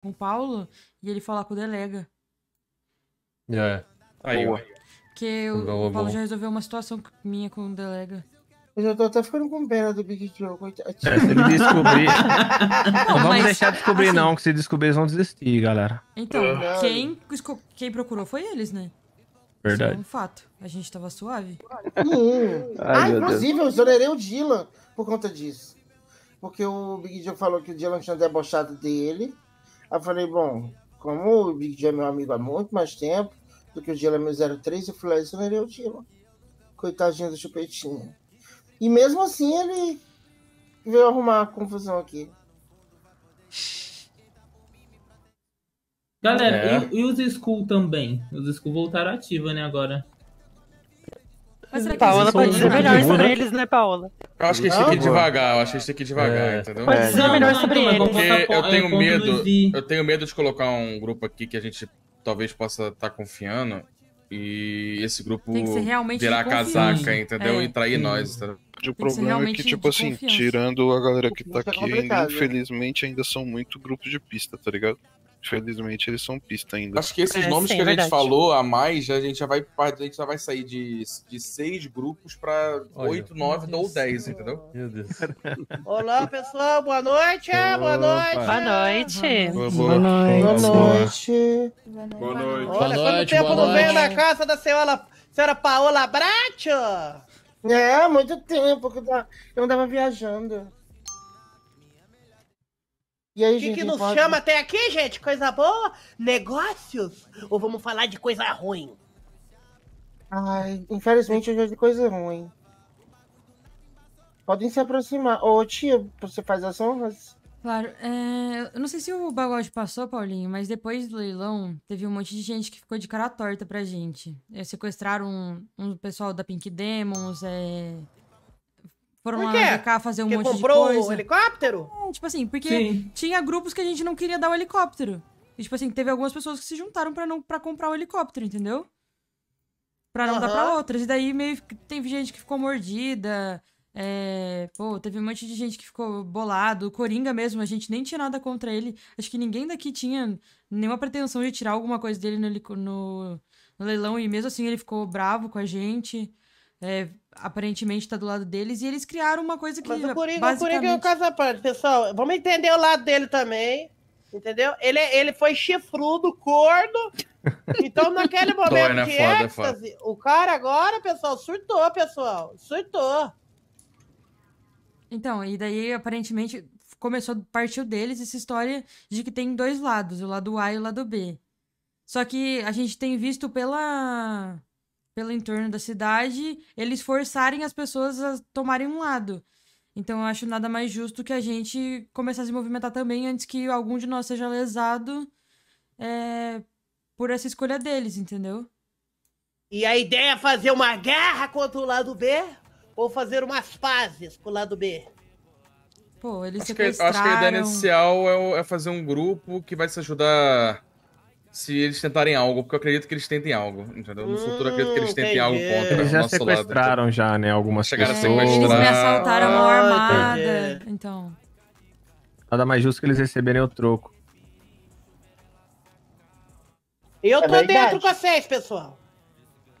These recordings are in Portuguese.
com o Paulo e ele falar com o delega. É. Aí, Boa. Porque o, Boa. Paulo já resolveu uma situação minha com o delega. Eu já tô até ficando com pena do Big Joe, É, se ele descobrir. não, vamos mas, deixar descobrir, assim, não, que se descobrir, eles vão desistir, galera. Então, é quem, quem procurou foi eles, né? Verdade. Isso é um fato. A gente tava suave. Hum. Ai, ah, inclusive, Deus. eu exonerei o Dylan por conta disso. Porque o Big Joe falou que o Dylan tinha debochado dele. Aí eu falei, bom, como o Big Jam é meu amigo há muito mais tempo do que o Jeremy 03, eu falei, ah, isso não era o tiro. Coitadinho do Chupetinho. E mesmo assim ele veio arrumar a confusão aqui. Galera, é. e, e, os school também? Os school voltaram ativa, né, agora. Mas será que Paola pode dizer melhor sobre eles, né, Paola? Eu acho que a gente tem que ir devagar, eu acho que a gente tem que ir devagar, é. entendeu? Pode dizer não, melhor não, sobre eles. Porque eu tenho medo, eu tenho medo de colocar um grupo aqui que a gente talvez possa estar tá confiando e esse grupo virar casaca, entendeu? É. E trair Sim. nós, tá? entendeu? O problema é que, tipo assim, confiança. tirando a galera que tá é aqui, né? infelizmente ainda são muito grupos de pista, tá ligado? Infelizmente eles são pista ainda. Acho que esses é, nomes sim, que a verdade. gente falou a mais, a gente já vai, a gente já vai sair de, de seis grupos para oito, nove ou dez, entendeu? Meu Deus. Olá, pessoal, boa noite! É, boa noite! Boa noite! Boa, noite! Boa noite! Boa noite! Olha, quanto tempo não veio na casa da senhora, senhora Paola Bracho? É, muito tempo que eu andava viajando. E aí, que gente, que nos pode... chama até aqui, gente? Coisa boa? Negócios? Ou vamos falar de coisa ruim? Ai, infelizmente hoje é de coisa ruim. Podem se aproximar. Ô, tia, você faz as honras? Claro. É... Eu não sei se o bagulho passou, Paulinho, mas depois do leilão, teve um monte de gente que ficou de cara torta pra gente. É, sequestraram um, um pessoal da Pink Demons, é foram lá na fazer um porque monte de coisa. comprou o helicóptero? É, tipo assim, porque Sim. tinha grupos que a gente não queria dar o helicóptero. E, tipo assim, teve algumas pessoas que se juntaram pra, não, pra comprar o helicóptero, entendeu? Pra não uhum. dar pra outras. E daí meio que teve gente que ficou mordida. É, pô, teve um monte de gente que ficou bolado. O Coringa mesmo, a gente nem tinha nada contra ele. Acho que ninguém daqui tinha nenhuma pretensão de tirar alguma coisa dele no, no, no leilão. E mesmo assim ele ficou bravo com a gente é, aparentemente tá do lado deles, e eles criaram uma coisa que. Mas o Coringa, basicamente... o Coringa é caso à parte, pessoal. Vamos entender o lado dele também. Entendeu? Ele, ele foi chifrudo, corno. Então, naquele momento Dói, né? de foda, é êxtase, foda. o cara agora, pessoal, surtou, pessoal. Surtou. Então, e daí, aparentemente, começou, partiu deles essa história de que tem dois lados, o lado A e o lado B. Só que a gente tem visto pela pelo entorno da cidade, eles forçarem as pessoas a tomarem um lado. Então eu acho nada mais justo que a gente começar a se movimentar também antes que algum de nós seja lesado é, por essa escolha deles, entendeu? E a ideia é fazer uma guerra contra o lado B ou fazer umas pazes com o lado B? Pô, eles acho sequestraram... que, acho que a ideia inicial é, é fazer um grupo que vai se ajudar se eles tentarem algo, porque eu acredito que eles tentem algo, entendeu? No futuro eu acredito que eles tentem hum, algo contra eles já sequestraram lado, já, né, algumas Chegaram pessoas. Eles me assaltaram a ah, armada, então... Nada mais justo que eles receberem o troco. Eu é tô é dentro com vocês, pessoal.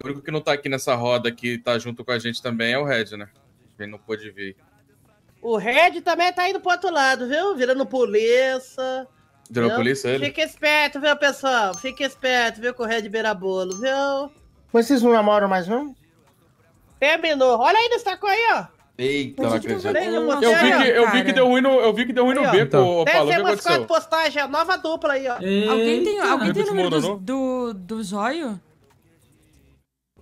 O único que não tá aqui nessa roda que tá junto com a gente também é o Red, né? Ele não pôde vir. O Red também tá indo pro outro lado, viu? Virando polícia... Hidropolis, ele? Fica esperto, viu, pessoal? Fica esperto, viu, com o beira bolo, viu? Vocês não namoram mais, não? Terminou. Olha aí, destacou aí, ó. Eita, não acredito. Eu vi, que, eu, vi que deu ruim no, eu vi que deu ruim no aí, beco, então. Paulo. Deve ser umas quatro postagens, a nova dupla aí, ó. Alguém tem, alguém tem o número do, do, do zóio?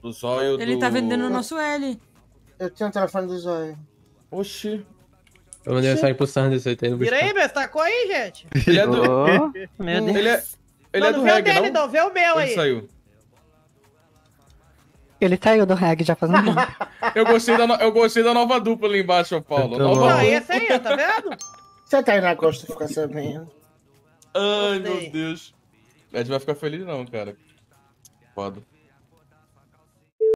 Do zóio Ele tá do... tá vendendo o nosso L. Eu tenho o um telefone do zóio. Oxi, eu mandei mensagem pro Sanders, ele tá indo buscar. Vira aí, meu, tacou tá aí, gente. Ele é do... Oh, meu é- Deus. Ele é, ele não, é do não reggae, dele, não? não? Vê o meu Onde aí. saiu? Ele saiu do reggae já faz um tempo. eu, gostei da no... eu gostei da nova dupla ali embaixo, São Paulo. Nova não, esse aí, tá vendo? Você tá aí na costa ficar sabendo. Ai, meu Deus. A gente vai ficar feliz não, cara. Foda.